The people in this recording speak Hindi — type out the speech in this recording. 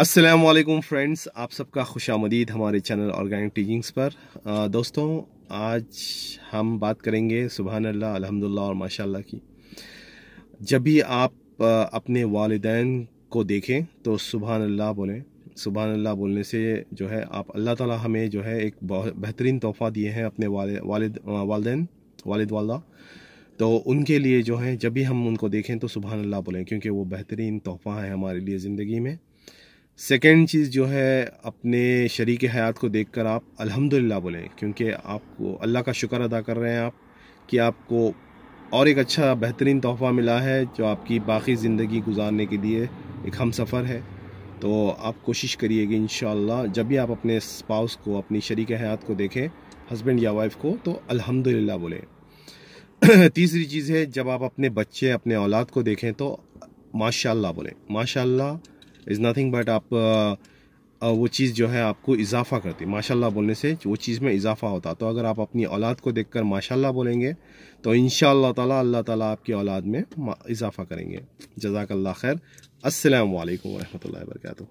असलम फ्रेंड्स आप सबका खुश आमदीद हमारे चैनल ऑर्गेनिक टीचिंग्स पर आ, दोस्तों आज हम बात करेंगे सुबहान अल्लाह अलहमदिल्ला और माशाल्लाह की जब भी आप आ, अपने वालदेन को देखें तो सुबहान अल्लाह बोलें सुबहान अल्लाह बोलने से जो है आप अल्लाह ताला हमें जो है एक बेहतरीन तोहफ़ा दिए हैं अपने वाले वालद वालिद वालद वाला तो उनके लिए जो है जब भी हम उनको देखें तो सुबहान अल्लाह बोलें क्योंकि वो बेहतरीन तोहफ़ा है हमारे लिए ज़िंदगी में सेकेंड चीज़ जो है अपने शरीक हयात को देख कर आप अलहमदिल्ला बोलें क्योंकि आपको अल्लाह का शुक्र अदा कर रहे हैं आप कि आपको और एक अच्छा बेहतरीन तोहफ़ा मिला है जो आपकी बाकी ज़िंदगी गुजारने के लिए एक हम सफ़र है तो आप कोशिश करिए कि इन जब भी आप अपने स्पाउस को अपनी शरीक हयात को देखें हस्बैंड या वाइफ को तो अलहमदिल्ला बोलें तीसरी चीज़ है जब आप अपने बच्चे अपने औलाद को देखें तो माशाल्लाह बोलें माशाल्लाह इज़ नथिंग बट आप आ, वो चीज़ जो है आपको इजाफ़ा करती माशाल्लाह बोलने से वो चीज़ में इजाफ़ा होता तो अगर आप अपनी औलाद को देखकर माशाल्लाह बोलेंगे तो इन ताला अल्लाह ताला आपकी औलाद में इजाफ़ा करेंगे जजाकल्ला खैर असल वरहमल वर्का